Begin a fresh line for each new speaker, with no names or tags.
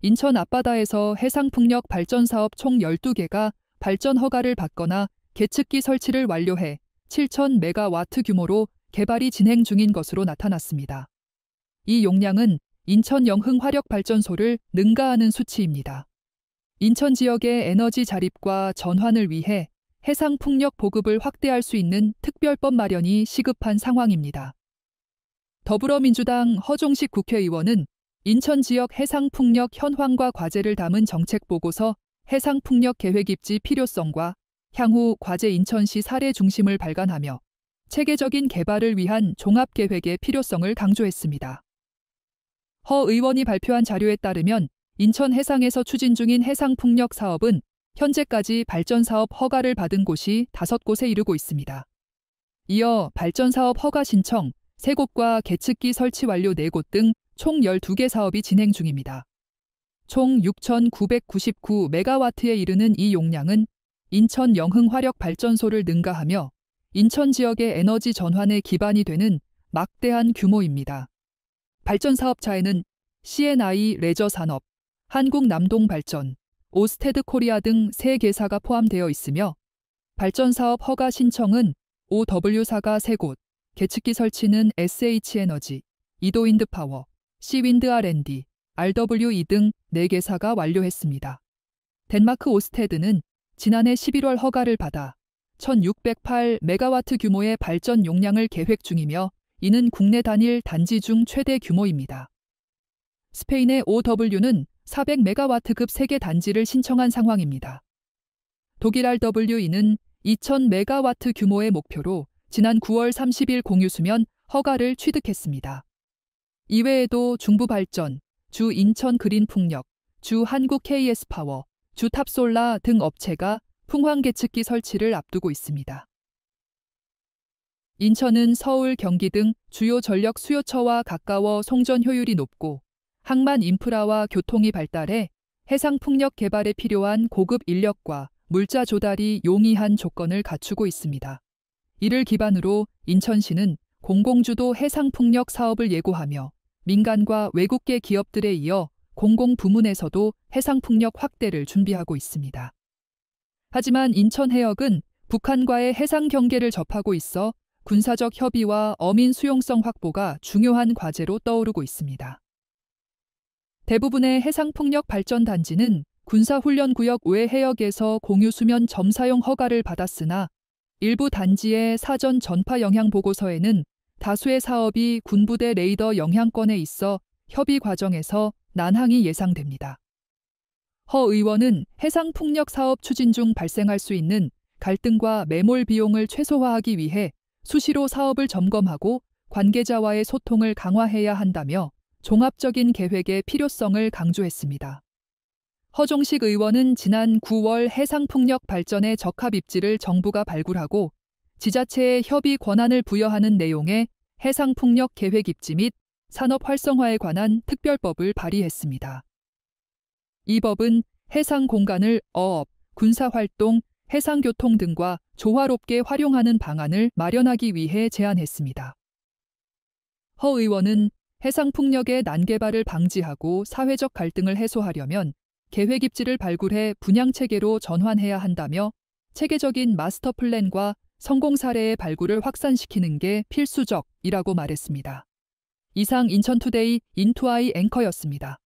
인천 앞바다에서 해상풍력 발전 사업 총 12개가 발전 허가를 받거나 계측기 설치를 완료해 7천 메가와트 규모로 개발이 진행 중인 것으로 나타났습니다. 이 용량은 인천 영흥 화력 발전소를 능가하는 수치입니다. 인천 지역의 에너지 자립과 전환을 위해 해상 풍력 보급을 확대할 수 있는 특별법 마련이 시급한 상황입니다. 더불어민주당 허종식 국회의원은 인천 지역 해상풍력 현황과 과제를 담은 정책보고서 해상풍력 계획 입지 필요성과 향후 과제 인천시 사례 중심을 발간하며 체계적인 개발을 위한 종합계획의 필요성을 강조했습니다. 허 의원이 발표한 자료에 따르면 인천 해상에서 추진 중인 해상풍력 사업은 현재까지 발전사업 허가를 받은 곳이 다섯 곳에 이르고 있습니다. 이어 발전사업 허가 신청 세곳과 계측기 설치 완료 네곳등 총 12개 사업이 진행 중입니다. 총 6,999메가와트에 이르는 이 용량은 인천 영흥 화력 발전소를 능가하며 인천 지역의 에너지 전환에 기반이 되는 막대한 규모입니다. 발전 사업차에는 CNI 레저 산업, 한국남동발전, 오스테드 코리아 등 3개사가 포함되어 있으며 발전 사업 허가 신청은 OW사가 3곳, 계측기 설치는 SH에너지, 이도인드 파워, 시윈드 R&D, r w 2등 e 4개사가 완료했습니다. 덴마크 오스테드는 지난해 11월 허가를 받아 1608메가와트 규모의 발전 용량을 계획 중이며 이는 국내 단일 단지 중 최대 규모입니다. 스페인의 OW는 400메가와트급 세계 단지를 신청한 상황입니다. 독일 RWE는 2000메가와트 규모의 목표로 지난 9월 30일 공유수면 허가를 취득했습니다. 이외에도 중부발전, 주 인천 그린풍력, 주 한국 KS파워, 주 탑솔라 등 업체가 풍황계측기 설치를 앞두고 있습니다. 인천은 서울, 경기 등 주요 전력 수요처와 가까워 송전 효율이 높고 항만 인프라와 교통이 발달해 해상 풍력 개발에 필요한 고급 인력과 물자 조달이 용이한 조건을 갖추고 있습니다. 이를 기반으로 인천시는 공공주도 해상 풍력 사업을 예고하며 민간과 외국계 기업들에 이어 공공 부문에서도 해상풍력 확대를 준비하고 있습니다. 하지만 인천 해역은 북한과의 해상 경계를 접하고 있어 군사적 협의와 어민 수용성 확보가 중요한 과제로 떠오르고 있습니다. 대부분의 해상풍력 발전 단지는 군사훈련구역 외 해역에서 공유수면 점사용 허가를 받았으나 일부 단지의 사전 전파 영향 보고서에는 다수의 사업이 군부대 레이더 영향권에 있어 협의 과정에서 난항이 예상됩니다. 허 의원은 해상 풍력 사업 추진 중 발생할 수 있는 갈등과 매몰 비용을 최소화하기 위해 수시로 사업을 점검하고 관계자와의 소통을 강화해야 한다며 종합적인 계획의 필요성을 강조했습니다. 허종식 의원은 지난 9월 해상풍력 발전의 적합 입지를 정부가 발굴하고 지자체에 협의 권한을 부여하는 내용의 해상폭력 계획 입지 및 산업 활성화에 관한 특별법을 발의했습니다. 이 법은 해상 공간을 어업, 군사활동, 해상교통 등과 조화롭게 활용하는 방안을 마련하기 위해 제안했습니다. 허 의원은 해상풍력의 난개발을 방지하고 사회적 갈등을 해소하려면 계획 입지를 발굴해 분양 체계로 전환해야 한다며 체계적인 마스터 플랜과 성공 사례의 발굴을 확산시키는 게 필수적이라고 말했습니다. 이상 인천투데이 인투아이 앵커였습니다.